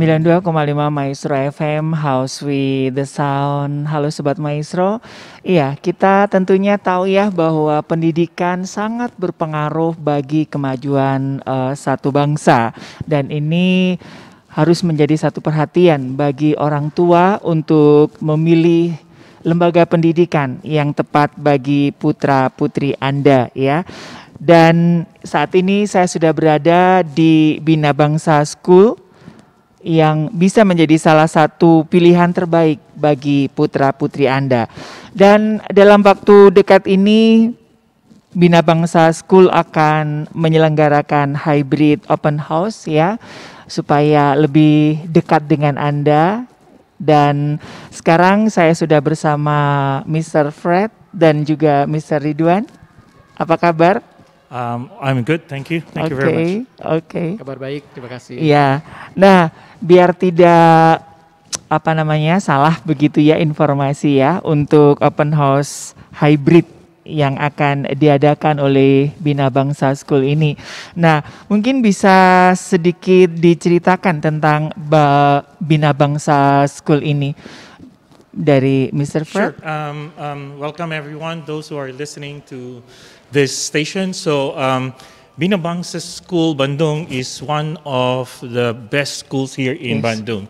92,5 Maestro FM House with the Sound. Halo sobat Maestro. Iya, kita tentunya tahu ya bahwa pendidikan sangat berpengaruh bagi kemajuan uh, satu bangsa dan ini harus menjadi satu perhatian bagi orang tua untuk memilih lembaga pendidikan yang tepat bagi putra-putri Anda ya. Dan saat ini saya sudah berada di Bina Bangsa School yang bisa menjadi salah satu pilihan terbaik bagi putra-putri Anda. Dan dalam waktu dekat ini Bina Bangsa School akan menyelenggarakan hybrid open house ya supaya lebih dekat dengan Anda dan sekarang saya sudah bersama Mr. Fred dan juga Mr. Ridwan. Apa kabar? Um, I'm good, thank you. Thank okay, you very much. Oke. Okay. Kabar baik, terima kasih. Iya. Nah, biar tidak apa namanya salah begitu ya informasi ya untuk open house hybrid yang akan diadakan oleh Bina Bangsa School ini. Nah, mungkin bisa sedikit diceritakan tentang Bina Bangsa School ini dari Mr. Fred. Sure. Um, um, welcome everyone, those who are listening to this station. So um, Bangsa School Bandung is one of the best schools here in yes. Bandung.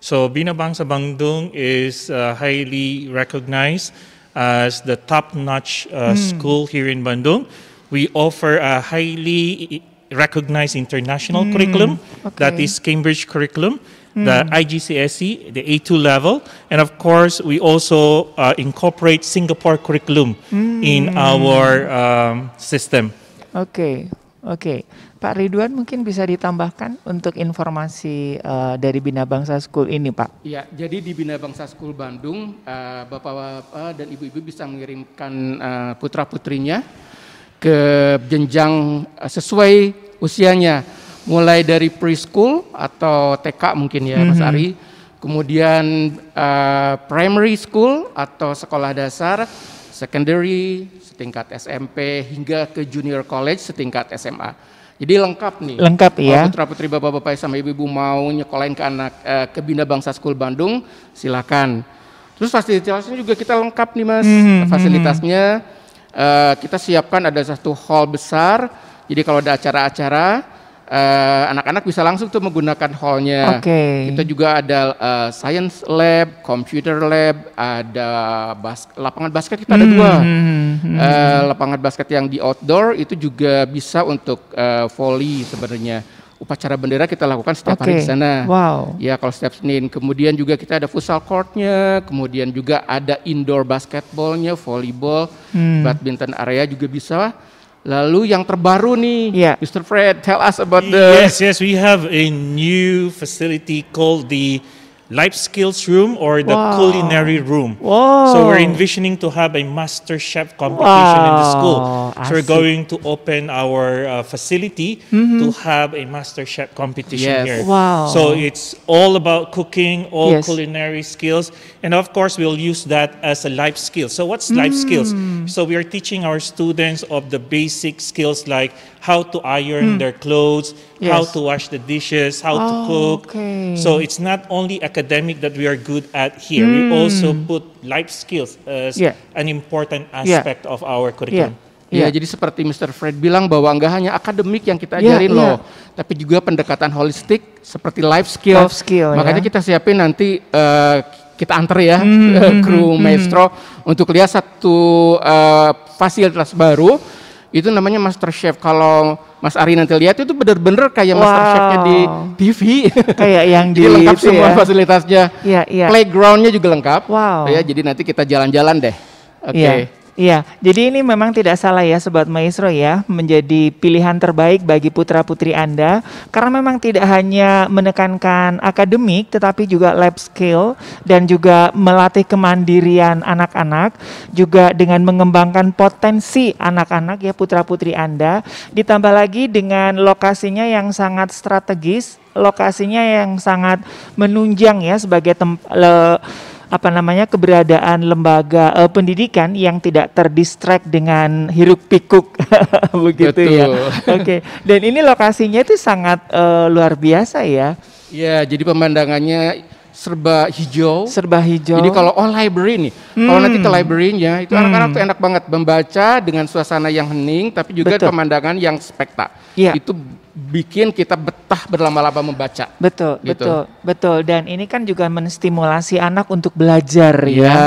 So Bangsa Bandung is uh, highly recognized as the top-notch uh, mm. school here in Bandung. We offer a highly recognized international mm. curriculum okay. that is Cambridge curriculum. the hmm. IGCSE, the A2 level, and of course, we also uh, incorporate Singapore curriculum mm. in our um, system. Okay. Oke, okay. Pak Ridwan mungkin bisa ditambahkan untuk informasi uh, dari Bina Bangsa School ini, Pak. Ya, jadi di Bina Bangsa School Bandung, uh, bapak-bapak dan ibu-ibu bisa mengirimkan uh, putra putrinya ke jenjang uh, sesuai usianya mulai dari preschool atau TK mungkin ya mm -hmm. Mas mhm. Ari, kemudian uh, primary school atau sekolah dasar, secondary, setingkat SMP hingga ke junior college setingkat SMA. Jadi lengkap nih. Lengkap ya. putra putri bapak bapak sama ibu ibu mau nyekolahin ke anak eh, ke Bina Bangsa School Bandung, silakan. Terus fasilitasnya juga kita lengkap nih mas. Mm -hmm. Fasilitasnya eh, kita siapkan ada satu hall besar. Jadi kalau ada acara-acara Eh, anak-anak uh, bisa langsung tuh menggunakan hallnya. Okay. Kita juga ada uh, science lab, computer lab, ada bas lapangan basket kita ada hmm, dua. Uh, lapangan basket yang di outdoor itu juga bisa untuk uh, volley sebenarnya. Upacara bendera kita lakukan setiap okay. hari di sana. Wow. Ya kalau setiap Senin. Kemudian juga kita ada futsal courtnya, kemudian juga ada indoor basketballnya, volleyball, hmm. badminton area juga bisa Lalu yang terbaru nih, yeah. Mr. Fred, tell us about the Yes, yes, we have a new facility called the life skills room or the wow. culinary room. Whoa. So we're envisioning to have a master chef competition wow. in the school. So I we're see. going to open our uh, facility mm-hmm. to have a master chef competition yes. here. Wow. So it's all about cooking, all yes. culinary skills, and of course we'll use that as a life skill. So what's mm. life skills? Mm. So we are teaching our students of the basic skills like how to iron mm. their clothes, yes. how to wash the dishes, how oh, to cook. Okay. So it's not only academic that we are good at here. Mm. We hmm. also put life skills as yeah. an important aspect yeah. of our curriculum. Yeah. Ya, yeah. jadi seperti Mr. Fred bilang bahwa nggak hanya akademik yang kita ajarin yeah, loh, tapi juga pendekatan holistik seperti life skill. Life skill Makanya yeah. kita siapin nanti uh, kita antar ya mm, kru hmm. maestro mm. untuk lihat satu uh, fasilitas baru itu namanya Master Chef. Kalau Mas Ari nanti lihat itu benar-benar kayak wow. Master Chefnya di TV. Kayak yang di lengkap semua ya. fasilitasnya. Iya, iya. Playgroundnya juga lengkap. Wow. Ya, jadi nanti kita jalan-jalan deh. Oke. Okay. Iya. Iya, jadi ini memang tidak salah ya Sobat Maestro ya, menjadi pilihan terbaik bagi putra-putri Anda karena memang tidak hanya menekankan akademik tetapi juga lab skill dan juga melatih kemandirian anak-anak juga dengan mengembangkan potensi anak-anak ya putra-putri Anda ditambah lagi dengan lokasinya yang sangat strategis, lokasinya yang sangat menunjang ya sebagai tempat apa namanya keberadaan lembaga uh, pendidikan yang tidak terdistract dengan hiruk pikuk begitu ya. Betul. ya. Oke. Okay. Dan ini lokasinya itu sangat uh, luar biasa ya. Iya, jadi pemandangannya serba hijau. Serba hijau. Jadi kalau oh library nih, hmm. kalau nanti ke librarynya itu hmm. anak-anak tuh enak banget membaca dengan suasana yang hening tapi juga Betul. pemandangan yang spekta. Iya. Itu bikin kita betah berlama-lama membaca. Betul, gitu. betul, betul. Dan ini kan juga menstimulasi anak untuk belajar ya. ya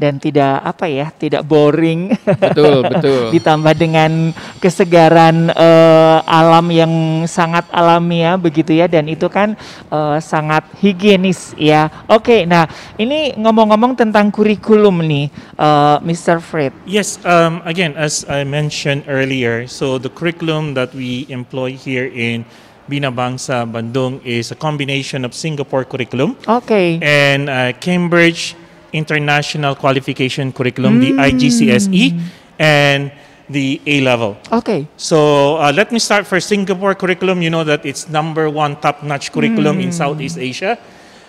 dan tidak apa ya tidak boring betul betul ditambah dengan kesegaran uh, alam yang sangat alamiah begitu ya dan itu kan uh, sangat higienis ya oke okay, nah ini ngomong-ngomong tentang kurikulum nih uh, eh, Mr. Fred yes um, again as I mentioned earlier so the curriculum that we employ here in Bina Bangsa Bandung is a combination of Singapore curriculum okay and uh, Cambridge International Qualification Curriculum, mm. the IGCSE, and the A level. Okay. So uh, let me start for Singapore curriculum. You know that it's number one top-notch curriculum mm. in Southeast Asia.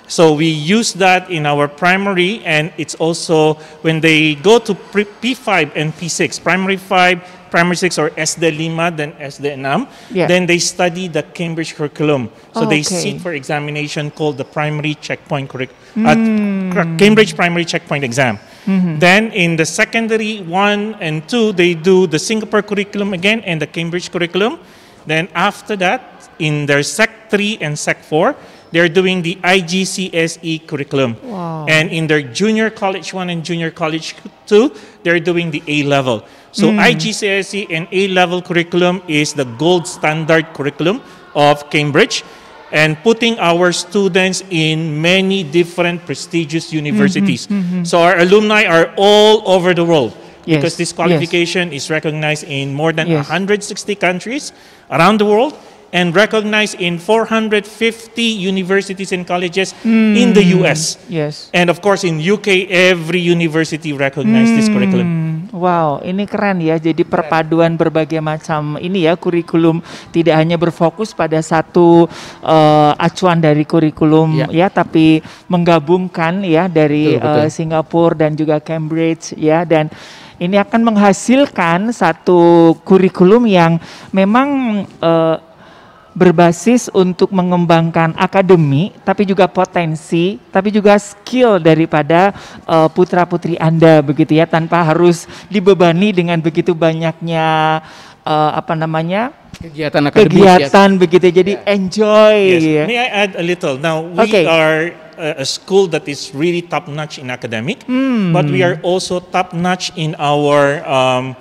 So we use that in our primary, and it's also when they go to P5 and P6, primary five, primary six, or SD Lima, then SD Enam, yeah. then they study the Cambridge curriculum. So oh, they sit for examination called the primary checkpoint curriculum. Mm. Mm-hmm. Cambridge Primary Checkpoint exam. Mm-hmm. Then in the secondary one and two, they do the Singapore curriculum again and the Cambridge curriculum. Then after that, in their Sec 3 and Sec 4, they're doing the IGCSE curriculum. Wow. And in their junior college 1 and junior college 2, they're doing the A level. So mm. IGCSE and A level curriculum is the gold standard curriculum of Cambridge and putting our students in many different prestigious mm-hmm, universities. Mm-hmm, mm-hmm. So our alumni are all over the world yes, because this qualification yes. is recognized in more than yes. 160 countries around the world. and recognized in 450 universities and colleges mm. in the hmm. US. Yes. And of course in UK every university recognized mm. this curriculum. Hmm. Wow, ini keren ya. Jadi perpaduan berbagai macam ini ya kurikulum tidak hanya berfokus pada satu uh, acuan dari kurikulum yeah. ya, tapi menggabungkan ya dari betul, eh, betul. Uh, Singapura dan juga Cambridge ya dan ini akan menghasilkan satu kurikulum yang memang uh, berbasis untuk mengembangkan akademi, tapi juga potensi, tapi juga skill daripada uh, eh, putra putri Anda begitu ya, tanpa harus dibebani dengan begitu banyaknya uh, apa namanya kegiatan akademis, kegiatan ya. begitu. Jadi yeah. enjoy. Yes. Ya. May I add a little? Now we okay. are eh, a school that is really top notch in academic, hmm. but we are also top notch in our um,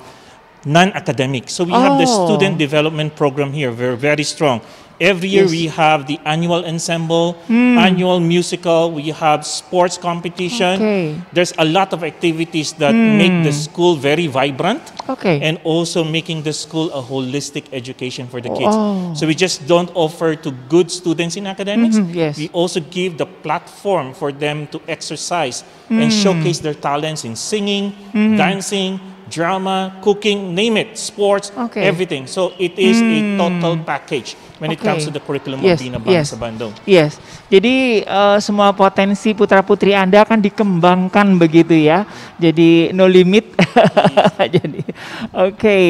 non-academic. So we oh. have the oh. student development program here. We're very strong. Every year yes. we have the annual ensemble, mm. annual musical, we have sports competition. Okay. There's a lot of activities that mm. make the school very vibrant. Okay. And also making the school a holistic education for the kids. Oh. So we just don't offer to good students in academics. Mm -hmm. yes. We also give the platform for them to exercise and hmm. showcase their talents in singing, mm-hmm. dancing, drama, cooking, name it, sports, okay. everything. So it is hmm. a total package when okay. it comes to the curriculum yes. of Bina Bangsa yes. Bandung. Yes. Jadi uh, semua potensi putra putri Anda akan dikembangkan begitu ya. Jadi no limit. Jadi oke. Okay.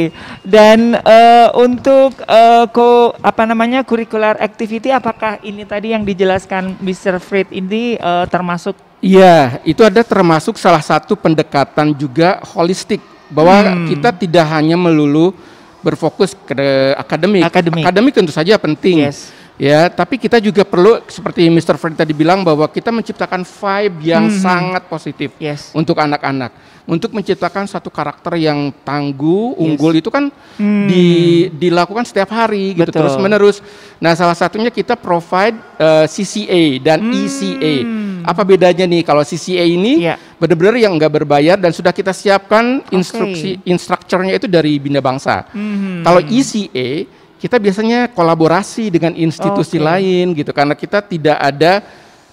Dan uh, untuk uh, ko apa namanya curricular activity apakah ini tadi yang dijelaskan Mr. Fred ini uh, termasuk Iya, itu ada termasuk salah satu pendekatan juga holistik bahwa hmm. kita tidak hanya melulu berfokus ke akademik. Akademik, akademik tentu saja penting. Yes. Ya, tapi kita juga perlu seperti Mr. Fred tadi bilang bahwa kita menciptakan vibe yang hmm. sangat positif yes. untuk anak-anak. Untuk menciptakan satu karakter yang tangguh, unggul itu kan hmm. di, dilakukan setiap hari gitu, Betul. gitu terus-menerus. Nah, salah satunya kita provide uh, eh, CCA dan e hmm. ECA apa bedanya nih kalau CCA ini yeah. benar-benar yang nggak berbayar dan sudah kita siapkan instruksi okay. instrukturnya itu dari Bina Bangsa. Mm-hmm. Kalau ECA kita biasanya kolaborasi dengan institusi okay. lain gitu karena kita tidak ada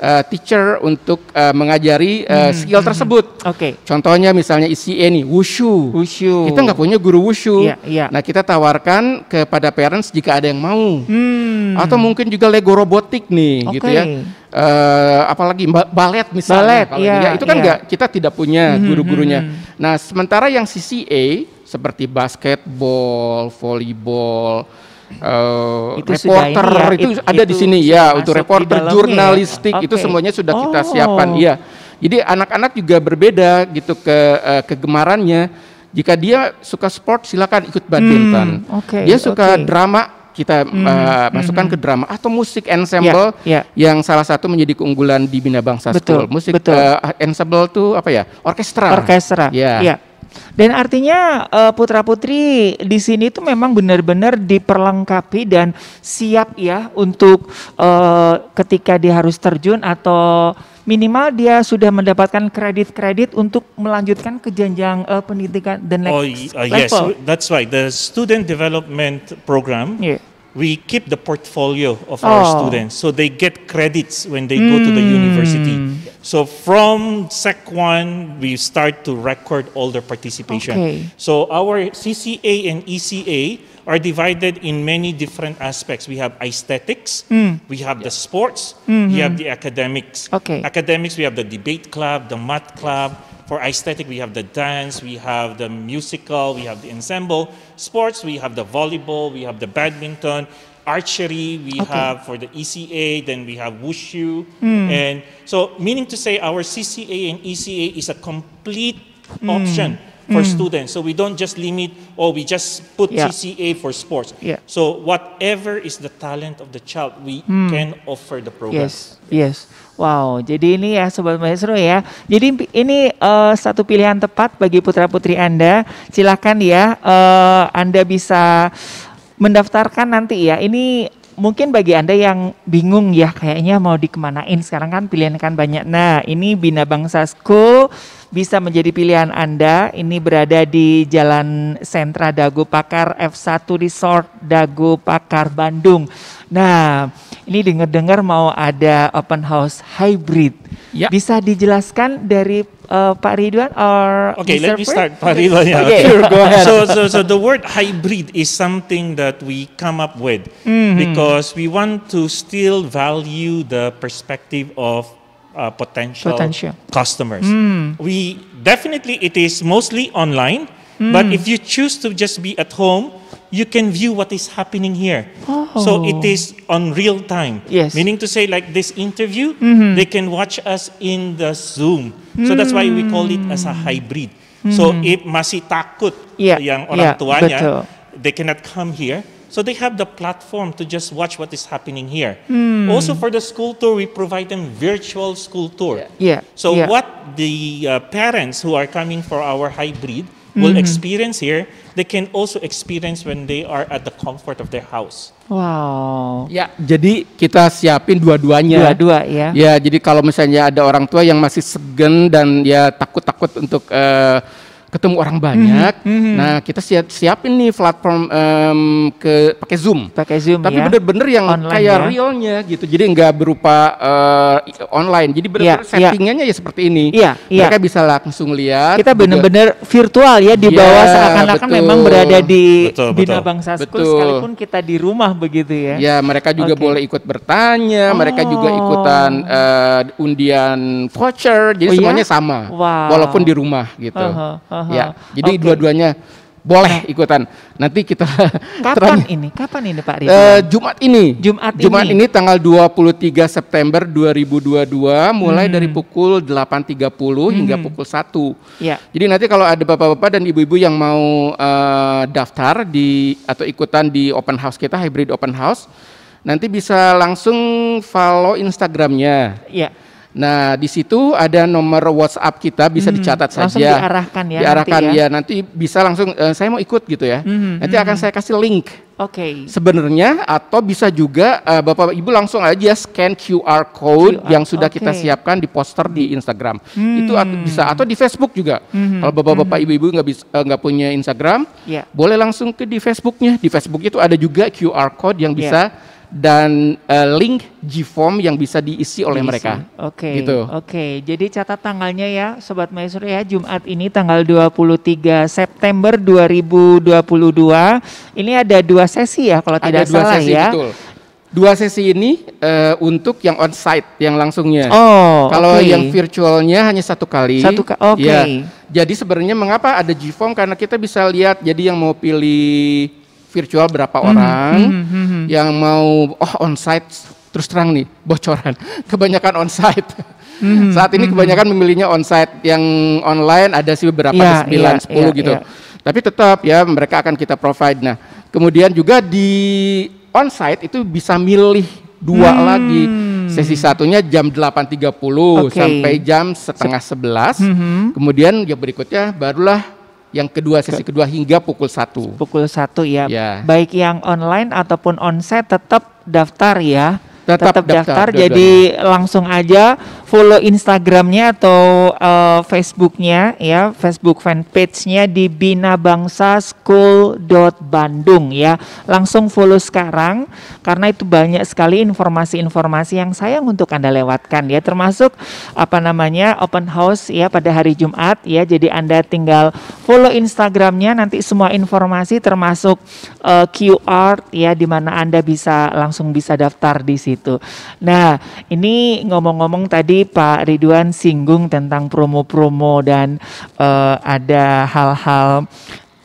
uh, teacher untuk uh, mengajari uh, hmm. skill hmm, hmm. tersebut. Oke. Okay. Contohnya misalnya isi ini wushu. Wushu. Kita nggak punya guru wushu. Iya. Yeah, yeah. Nah kita tawarkan kepada parents jika ada yang mau. Hmm. Atau mungkin juga lego robotik nih, okay. gitu ya. Uh, apalagi ba balet misalnya. Balet. Iya. Ya, itu kan iya. nggak gak, kita tidak punya hmm, guru-gurunya. Hmm. Nah sementara yang CCA seperti basketball, volleyball Eh, itu reporter ya, itu it, ada itu di sini ya untuk reporter ya. jurnalistik ya? okay. itu semuanya sudah oh. kita siapkan ya. jadi anak-anak juga berbeda gitu ke uh, kegemarannya jika dia suka sport silakan ikut badminton hmm, okay, dia suka okay. drama kita eh, hmm, uh, masukkan hmm. ke drama atau musik ya, ensemble yeah, yeah. yang salah satu menjadi keunggulan di Bina Bangsa School. Musik betul. Uh, ensemble tuh apa ya? Orkestra. Orkestra. Ya. Yeah. Yeah. Dan artinya uh, eh, putra putri di sini itu memang benar-benar diperlengkapi dan siap ya untuk uh, ketika dia harus terjun atau minimal dia sudah mendapatkan kredit-kredit untuk melanjutkan ke jenjang uh, pendidikan the next oh, uh, level. Yes, that's right. The student development program. Yeah. we keep the portfolio of oh. our students so they get credits when they mm. go to the hmm. university. So from Sec 1, we start to record all their participation. Okay. So our CCA and ECA are divided in many different aspects. We have aesthetics, mm. we have the sports, mm -hmm. we have mm-hmm. the academics. Okay. Academics, we have the debate club, the math club, for aesthetic, we have the dance, we have the musical, we have the ensemble, sports, we have the volleyball, we have the badminton, archery, we okay. have for the ECA, then we have wushu. Mm. And so, meaning to say, our CCA and ECA is a complete mm. option for mm. students. So we don't just limit or oh, we just put yeah. CCA for sports. Yeah. So whatever is the talent of the child, we mm. can offer the program. Yes. Yes. Wow, jadi ini ya Sobat Maestro ya. Jadi ini uh, satu pilihan tepat bagi putra-putri Anda. Silakan ya, uh, Anda bisa mendaftarkan nanti ya. Ini mungkin bagi Anda yang bingung ya kayaknya mau dikemanain sekarang kan pilihan kan banyak. Nah ini Bina Bangsa School bisa menjadi pilihan Anda. Ini berada di Jalan Sentra Dago Pakar F1 Resort Dago Pakar Bandung. Nah, ini dengar-dengar mau ada open house hybrid. Ya. Bisa dijelaskan dari uh, Pak Ridwan or Okay, let me start Pak Ridwan. Yeah. Okay. Sure, go ahead. So, so, so the word hybrid is something that we come up with mm -hmm. because we want to still value the perspective of uh, potential, potential, customers. Mm. We definitely it is mostly online, mm. but hmm. if you choose to just be at home, you can view what is happening here. Oh. So it is on real time. Yes. Meaning to say, like this interview, mm-hmm. they can watch us in the Zoom. Mm. So that's why we call it as a mm. hybrid. Mm-hmm. So if masih takut yeah. yang orang yeah, tuanya, betul. they cannot come here. So they have the platform to just watch what is happening here. Mm. Also for the school tour, we provide them virtual school tour. Yeah. yeah. So yeah. what the uh, parents who are coming for our hybrid will mm-hmm. experience here, they can also experience when they are at the comfort of their house. Wow. Ya, jadi kita siapin dua-duanya. Dua-dua ya. Ya, jadi kalau misalnya ada orang tua yang masih segen dan ya takut-takut untuk uh, ketemu orang mhm. banyak. Mm -hmm. Nah, kita siap siapin nih platform um, ke pakai Zoom. Pakai Zoom Tapi ya. bener-bener yang online, kayak ya? realnya gitu. Jadi nggak berupa uh, online. Jadi bener-bener yeah, iya. settingannya yeah. ya seperti ini. Iya, yeah, Mereka bisa langsung lihat. Kita bener-bener virtual ya di iya, bawah seakan-akan memang berada di betul, di betul. Bangsa School betul. sekalipun kita di rumah begitu ya. Ya, mereka juga okay. boleh ikut bertanya, oh. mereka juga oh. ikutan uh, undian voucher. Jadi oh, iya? semuanya sama. Wow. Walaupun di rumah gitu. Uh -huh. Aha. ya jadi okay. dua-duanya boleh nah. ikutan. Nanti kita Kapan ini? Kapan ini Pak Rizal Uh, eh, Jumat ini. Jumat, Jumat ini. ini tanggal 23 September 2022 mulai hmm. dari pukul 8.30 hmm. hingga pukul 1. Ya. Jadi nanti kalau ada Bapak-bapak dan Ibu-ibu yang mau uh, daftar di atau ikutan di open house kita hybrid open house, nanti bisa langsung follow Instagramnya. Iya Nah, di situ ada nomor WhatsApp kita bisa hmm, dicatat langsung saja. Langsung diarahkan ya. Diarahkan nanti ya. ya nanti bisa langsung uh, saya mau ikut gitu ya. Hmm, hmm nanti hmm. akan hmm. saya kasih link. Oke. Okay. Sebenarnya atau bisa juga uh, Bapak Ibu langsung aja scan QR code QR, yang sudah okay. kita siapkan di poster di Instagram. Hmm. Itu at bisa atau di Facebook juga. Hmm. hmm Kalau Bapak-bapak Ibu-ibu nggak eh, nggak uh, punya Instagram, yeah. boleh langsung ke di Facebooknya. Di Facebook itu ada juga QR code yang ya. bisa yeah dan uh, link G-form yang bisa diisi oleh diisi. mereka. Oke. Okay. Gitu. Oke. Okay. Jadi catat tanggalnya ya sobat Maestro ya Jumat ini tanggal 23 September 2022. Ini ada dua sesi ya kalau tidak ada salah dua sesi, ya. Betul. Dua sesi ini uh, untuk yang on site yang langsungnya. Oh. Kalau okay. yang virtualnya hanya satu kali. Satu kali. Oke. Okay. Ya. Jadi sebenarnya mengapa ada G-form karena kita bisa lihat jadi yang mau pilih virtual berapa hmm, orang hmm, hmm, hmm, hmm. yang mau oh onsite terus terang nih bocoran kebanyakan onsite. Hmm, Saat ini hmm, kebanyakan hmm. memilihnya onsite yang online ada sih beberapa ya, sepuluh 9 yeah, 10 yeah, gitu. Iya. Tapi tetap ya mereka akan kita provide. Nah, kemudian juga di onsite itu bisa milih dua hmm. lagi. Sesi satunya jam 8.30 okay. sampai jam setengah 11. Mm -hmm. Kemudian ya berikutnya barulah yang kedua sesi kedua hingga pukul satu. Pukul satu ya. ya. Baik yang online ataupun onsite tetap daftar ya tetap, tetap daftar, daftar jadi langsung aja follow Instagramnya atau uh, Facebooknya ya Facebook fanpage-nya di Bina Bangsa School Bandung ya langsung follow sekarang karena itu banyak sekali informasi-informasi yang sayang untuk anda lewatkan ya termasuk apa namanya open house ya pada hari Jumat ya jadi anda tinggal follow Instagramnya nanti semua informasi termasuk uh, eh, QR ya di mana anda bisa langsung bisa daftar di situ gitu. Nah, ini ngomong-ngomong tadi Pak Ridwan singgung tentang promo-promo dan uh, ada hal-hal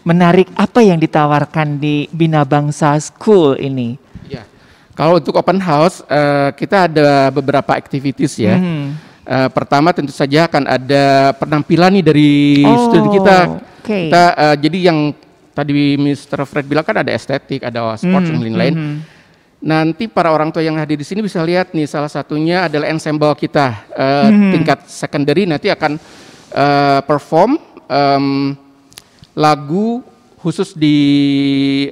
menarik apa yang ditawarkan di Bina Bangsa School ini? Ya, kalau untuk open house uh, kita ada beberapa aktivitas ya. Hmm. Uh, pertama tentu saja akan ada penampilan nih dari oh, studi kita. Okay. Kita uh, jadi yang tadi Mr. Fred bilang kan ada estetik, ada sports hmm, dan lain-lain. Hmm nanti para orang tua yang hadir di sini bisa lihat nih salah satunya adalah ensemble kita uh, hmm. tingkat secondary nanti akan uh, perform um, lagu khusus di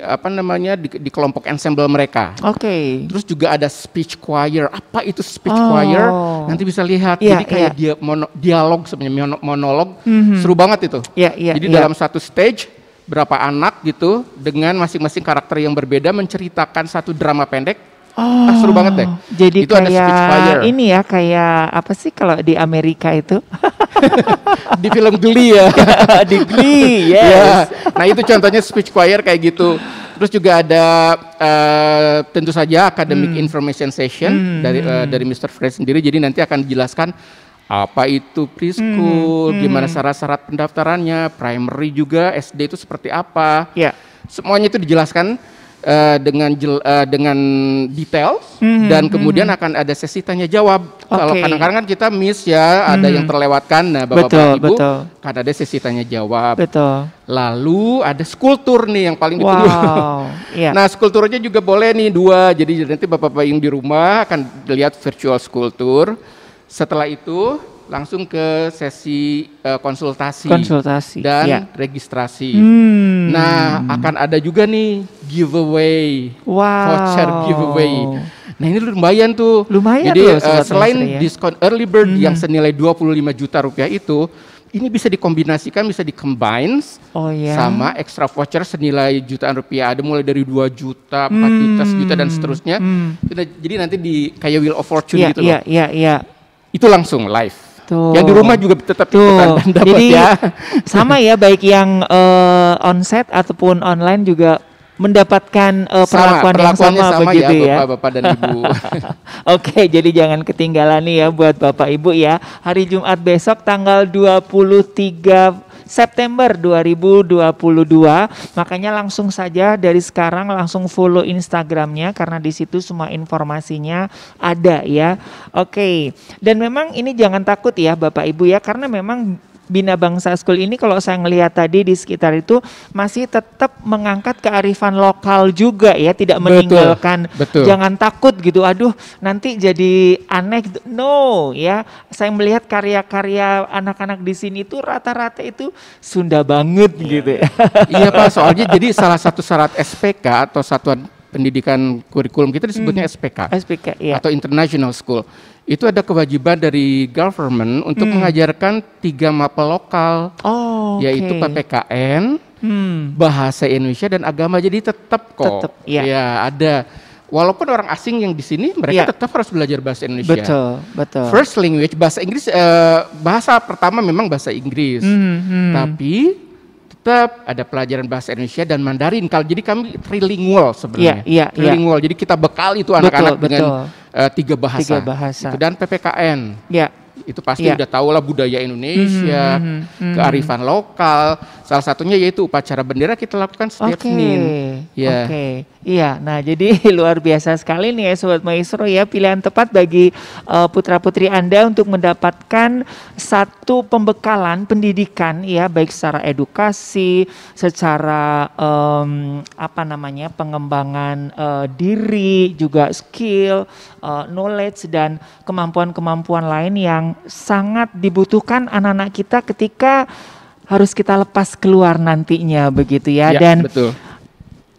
apa namanya di, di kelompok ensemble mereka. Oke. Okay. Terus juga ada speech choir. Apa itu speech oh. choir? Nanti bisa lihat. Yeah, Jadi kayak yeah. dia mono, dialog sebenarnya monolog. Mm -hmm. Seru banget itu. Yeah, yeah, Jadi yeah. dalam satu stage berapa anak gitu dengan masing-masing karakter yang berbeda menceritakan satu drama pendek Oh, ah, seru banget deh. Oh, jadi itu kayak ada ini ya kayak apa sih kalau di Amerika itu? di film Glee ya. di Glee, yes. ya. Nah itu contohnya speech choir kayak gitu. Terus juga ada uh, tentu saja academic hmm. information session hmm. dari uh, dari Mr. Fred sendiri. Jadi nanti akan dijelaskan apa itu preschool, hmm, hmm, gimana syarat-syarat pendaftarannya, primary juga, SD itu seperti apa. Ya. Semuanya itu dijelaskan uh, dengan jel, uh, dengan detail hmm dan hmm, kemudian hmm akan ada sesi tanya jawab. Okay. Kalau kadang-kadang kan kita miss ya, hmm ada yang terlewatkan. Nah, Bapak-bapak Ibu betul. kan ada sesi tanya jawab. Betul. Lalu ada tour nih yang paling wow. ditunggu. Iya. yeah. Nah, tournya juga boleh nih dua. Jadi nanti Bapak-bapak yang di rumah akan lihat virtual school tour. Setelah itu langsung ke sesi uh, konsultasi, konsultasi dan ya. registrasi. Hmm. Nah, akan ada juga nih giveaway, wow. voucher giveaway. Nah ini lumayan tuh. Lumayan Jadi loh, uh, selain ya. diskon early bird hmm. yang senilai 25 juta rupiah itu, ini bisa dikombinasikan, bisa dikombines oh, ya? sama extra voucher senilai jutaan rupiah. Ada mulai dari 2 juta, 4 hmm. juta, sejuta dan seterusnya. Hmm. Jadi nanti di kayak wheel of fortune yeah, gitu yeah, loh. Iya, iya, iya itu langsung live. Tuh. Yang di rumah juga tetap ikutan dapat Jadi, ya. Sama ya baik yang uh, eh, onset ataupun online juga mendapatkan uh, perlakuan yang sama, sama begitu ya, ya. Bapak-bapak dan Ibu. Oke, jadi jangan ketinggalan nih ya buat Bapak Ibu ya. Hari Jumat besok tanggal 23 September 2022. Makanya langsung saja dari sekarang langsung follow Instagramnya karena di situ semua informasinya ada ya. Oke, okay. dan memang ini jangan takut ya Bapak Ibu ya karena memang Bina Bangsa School ini kalau saya melihat tadi di sekitar itu masih tetap mengangkat kearifan lokal juga ya, tidak meninggalkan. Betul, betul. Jangan takut gitu. Aduh, nanti jadi aneh. Gitu. No, ya. Saya melihat karya-karya anak-anak di sini itu rata-rata itu Sunda banget yeah. gitu. Ya. Iya Pak, soalnya jadi salah satu syarat SPK atau satuan pendidikan kurikulum kita disebutnya hmm. SPK, SPK iya. atau International School. Itu ada kewajiban dari government untuk hmm. mengajarkan tiga mapel lokal, oh, okay. yaitu PPKN, hmm. bahasa Indonesia dan agama. Jadi tetap kok, tetap, iya. ya ada. Walaupun orang asing yang di sini mereka yeah. tetap harus belajar bahasa Indonesia. Betul, betul. First language bahasa Inggris, eh, bahasa pertama memang bahasa Inggris, mm -hmm. tapi Alkitab, ada pelajaran bahasa Indonesia dan Mandarin. Kalau jadi kami trilingual sebenarnya, ya, iya, ya, trilingual. Ya. Jadi kita bekal itu anak-anak dengan Uh, tiga bahasa. Tiga bahasa. Itu, dan PPKN. Ya itu pasti yeah. udah tahu lah budaya Indonesia, mm -hmm, mm -hmm. kearifan lokal. Salah satunya yaitu upacara bendera kita lakukan setiap okay. Senin. Yeah. Oke. Okay. Iya. Nah, jadi luar biasa sekali nih ya sobat maestro ya pilihan tepat bagi uh, putra-putri Anda untuk mendapatkan satu pembekalan pendidikan ya baik secara edukasi, secara um, apa namanya? pengembangan uh, diri, juga skill, uh, knowledge dan kemampuan-kemampuan lain yang sangat dibutuhkan anak-anak kita ketika harus kita lepas keluar nantinya begitu ya, ya dan betul.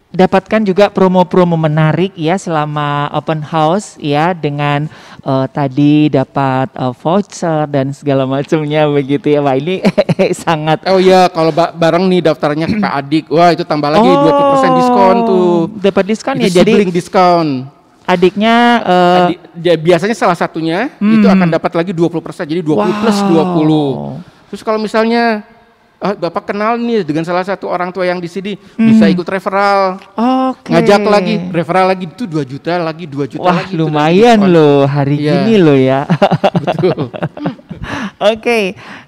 dapatkan juga promo-promo menarik ya selama open house ya dengan uh, tadi dapat uh, voucher dan segala macamnya begitu ya wah ini sangat oh ya kalau ba bareng nih daftarnya ke Adik wah itu tambah lagi oh, 20% diskon tuh oh, dapat diskon itu ya jadi diskon adiknya uh, Adi, ya, biasanya salah satunya hmm. itu akan dapat lagi 20%. Jadi 20 wow. plus 20. Terus kalau misalnya uh, Bapak kenal nih dengan salah satu orang tua yang di sini hmm. bisa ikut referral. Okay. Ngajak lagi, referral lagi itu 2 juta lagi 2 juta Wah, lagi. lumayan loh hari ya. ini loh ya. Betul. Oke. okay.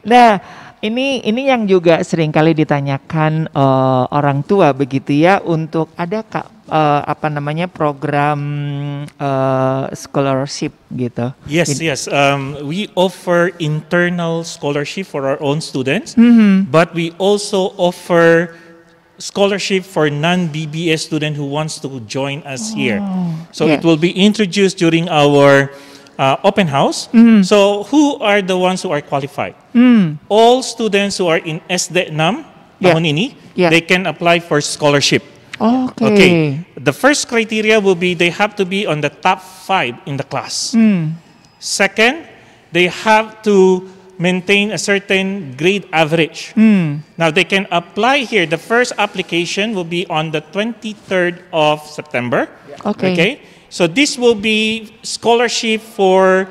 Nah, ini ini yang juga sering kali ditanyakan uh, orang tua begitu ya untuk ada Kak uh, apa namanya program uh, scholarship gitu. Yes, yes. Um, we offer internal scholarship for our own students, mm -hmm. but we also offer scholarship for non-BBS student who wants to join us oh, here. So yeah. it will be introduced during our uh, open house. Mm. So who are the ones who are qualified? Mm. All students who are in SDNAM, e yeah. tahun ini, yeah. they can apply for scholarship. Okay. Okay. The first criteria will be they have to be on the top five in the class. Mm. Second, they have to maintain a certain grade average. Mm. Now they can apply here. The first application will be on the 23rd of September. Yeah. Okay. okay. So this will be scholarship for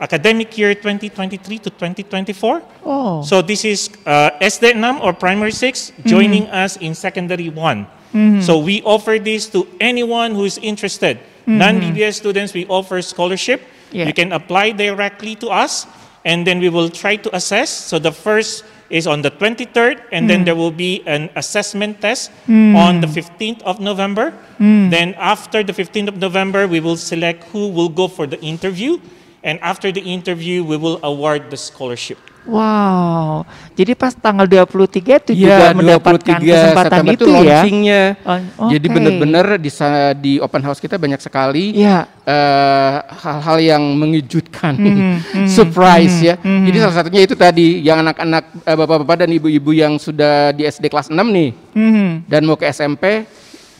academic year 2023 to 2024. Oh. So this is uh, SDNAM or primary 6 joining mm us in secondary 1. Mm -hmm. So we offer this to anyone who is interested. Mm -hmm. Non-BBS students, we offer scholarship. Yeah. You can apply directly to us, and then we will try to assess. So the first is on the 23rd, and mm. then there will be an assessment test mm. on the 15th of November. Mm. Then, after the 15th of November, we will select who will go for the interview. And after the interview, we will award the scholarship. Wow, jadi pas tanggal 23 itu ya, juga mendapatkan kesempatan September itu, itu ya. Oh, okay. Jadi benar-benar di di open house kita banyak sekali iya. hal eh, hal-hal uh, yang mengejutkan, mm-hmm. surprise mm-hmm. ya. Mm-hmm. Jadi salah satunya itu tadi yang anak-anak uh, bapak-bapak dan ibu-ibu yang sudah di SD kelas 6 nih mm-hmm. dan mau ke SMP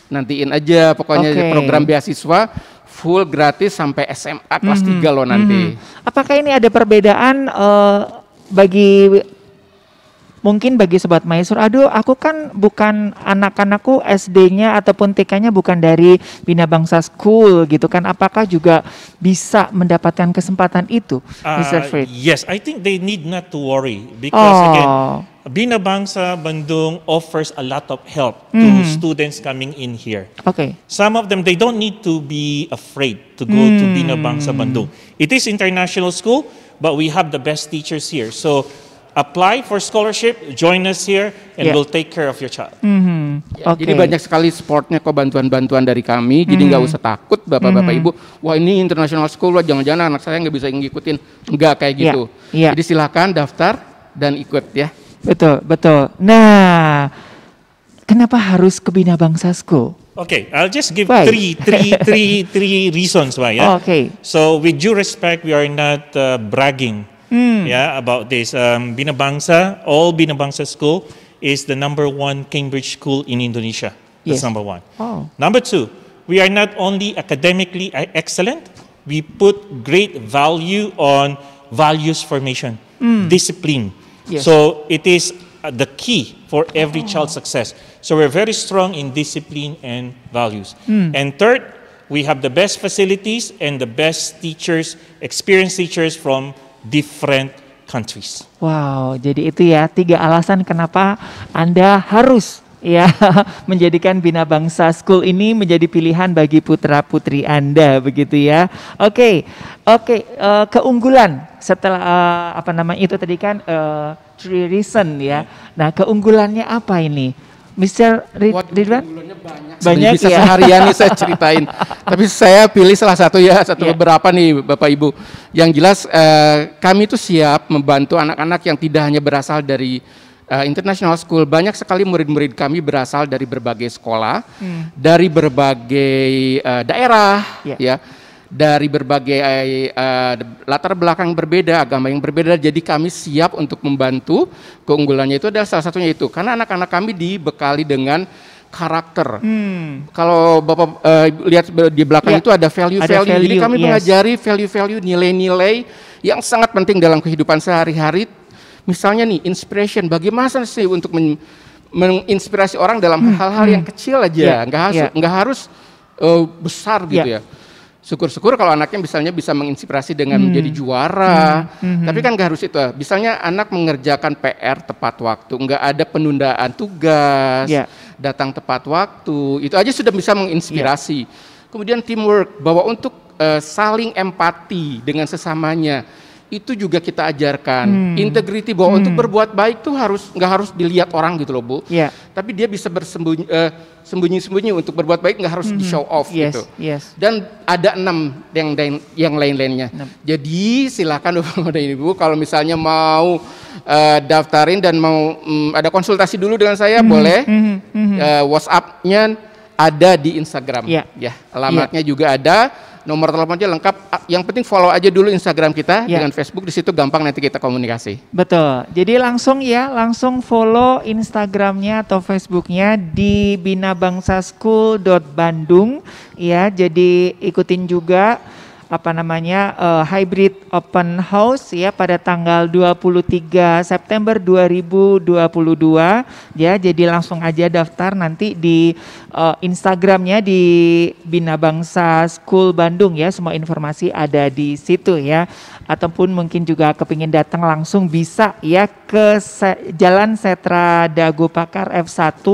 nantiin aja pokoknya okay. program beasiswa full gratis sampai SMA kelas mm -hmm. 3 loh nanti. Mm -hmm. Apakah ini ada perbedaan uh, bagi mungkin bagi sobat Maisur, aduh aku kan bukan anak-anakku SD-nya ataupun TK-nya bukan dari Bina Bangsa School gitu kan. Apakah juga bisa mendapatkan kesempatan itu, uh, Mr. Fred? Yes, I think they need not to worry because oh. again Binabang sa Bandung offers a lot of help to mm-hmm. students coming in here. Okay. Some of them, they don't need to be afraid to go mm. to Binabang sa Bandung. It is international school, but we have the best teachers here. So apply for scholarship, join us here, and yeah. we'll take care of your child. Mm-hmm. Yeah, okay. Jadi banyak sekali supportnya kok bantuan-bantuan dari kami. Mm-hmm. Jadi nggak usah takut bapak-bapak mm-hmm. ibu. Wah ini international school, wah jangan-jangan anak saya nggak bisa ngikutin. Nggak kayak gitu. Yeah. Yeah. Jadi silahkan daftar dan ikut ya. Betul, betul. Nah, kenapa harus ke Bina Bangsasko? Okay, I'll just give why? three, three, three, three reasons why. Yeah? Okay. So, with due respect, we are not uh, bragging. Hmm. Yeah, about this um, Bina Bangsa, all Bina Bangsa school is the number one Cambridge school in Indonesia. That's yes. number one. Oh. Number two, we are not only academically excellent, we put great value on values formation, mm. discipline, so it is uh, the key for every oh. child's success. So we're very strong in discipline and values. Mm. And third, we have the best facilities and the best teachers, experienced teachers from different countries. Wow, jadi itu ya tiga alasan kenapa Anda harus ya menjadikan Bina Bangsa School ini menjadi pilihan bagi putra putri Anda begitu ya. Oke. Okay. Oke, okay. uh, eh, keunggulan setelah uh, apa namanya itu tadi kan uh, three reason ya. Nah, keunggulannya apa ini? Mister Ridwan? banyak. Banyak bisa ya? seharian nih saya ceritain. Tapi saya pilih salah satu ya, satu yeah. beberapa nih Bapak Ibu. Yang jelas eh, kami itu siap membantu anak-anak yang tidak hanya berasal dari uh, International School banyak sekali murid-murid kami berasal dari berbagai sekolah, hmm. dari berbagai uh, daerah, yeah. ya, dari berbagai uh, latar belakang berbeda, agama yang berbeda. Jadi kami siap untuk membantu. Keunggulannya itu adalah salah satunya itu, karena anak-anak kami dibekali dengan karakter. Hmm. Kalau Bapak uh, lihat di belakang ya. itu ada value-value. Value, Jadi kami yes. mengajari value-value nilai-nilai yang sangat penting dalam kehidupan sehari-hari Misalnya nih, inspiration. Bagaimana sih untuk men menginspirasi orang dalam hmm, hal-hal hmm. yang kecil aja, yeah. nggak harus yeah. nggak harus uh, besar ya. gitu yeah. ya. Syukur-syukur kalau anaknya misalnya bisa menginspirasi dengan hmm. menjadi juara, Hmm. hmm, hmm. tapi kan nggak harus itu. Misalnya anak mengerjakan PR tepat waktu, nggak ada penundaan tugas, yeah. datang tepat waktu, itu aja sudah bisa menginspirasi. Yeah. Kemudian teamwork, bahwa untuk uh, saling empati dengan sesamanya itu juga kita ajarkan. Hmm. Integriti bahwa hmm. untuk berbuat baik tuh harus nggak harus dilihat orang gitu loh bu. Yeah. Tapi dia bisa bersembunyi uh, sembunyi-sembunyi untuk berbuat baik nggak harus mm -hmm. di show off yes, gitu. Yes. Dan ada enam yang yang lain-lainnya. Jadi silakan bapak dan ibu kalau misalnya mau uh, daftarin dan mau um, ada konsultasi dulu dengan saya mm -hmm. boleh. Mm -hmm. uh, WhatsApp-nya ada di Instagram. Yeah. Ya alamatnya yeah. juga ada nomor teleponnya lengkap. Yang penting follow aja dulu Instagram kita ya. dengan Facebook di situ gampang nanti kita komunikasi. Betul. Jadi langsung ya, langsung follow Instagramnya atau Facebooknya di binabangsaschool.bandung ya. Jadi ikutin juga apa namanya uh, hybrid open house ya pada tanggal 23 September 2022 ya jadi langsung aja daftar nanti di uh, Instagramnya di Bina Bangsa School Bandung ya semua informasi ada di situ ya ataupun mungkin juga kepingin datang langsung bisa ya ke Se Jalan Setra Dago Pakar F1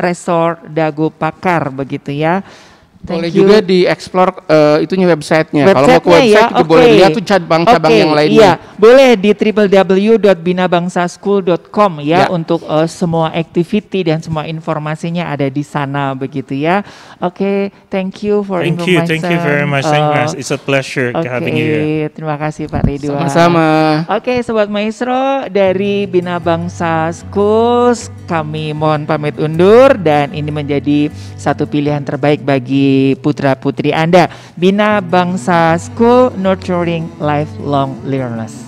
Resort Dago Pakar begitu ya. Thank boleh you. juga dieksplor uh, eh, itunya websitenya. Website Kalau mau ke ya, website ya? juga okay. boleh lihat tuh cabang-cabang okay. yang lainnya. Iya, boleh di www.binabangsaschool.com ya, ya untuk uh, semua activity dan semua informasinya ada di sana begitu ya. Oke, okay, thank you for thank Thank you, thank you very much. Uh, It's a pleasure okay, having you here. Terima kasih Pak Ridwan. Sama-sama. Oke, okay, sobat maestro dari Bina Bangsa School kami mohon pamit undur dan ini menjadi satu pilihan terbaik bagi putra-putri Anda. Bina Bangsa School Nurturing Lifelong Learners.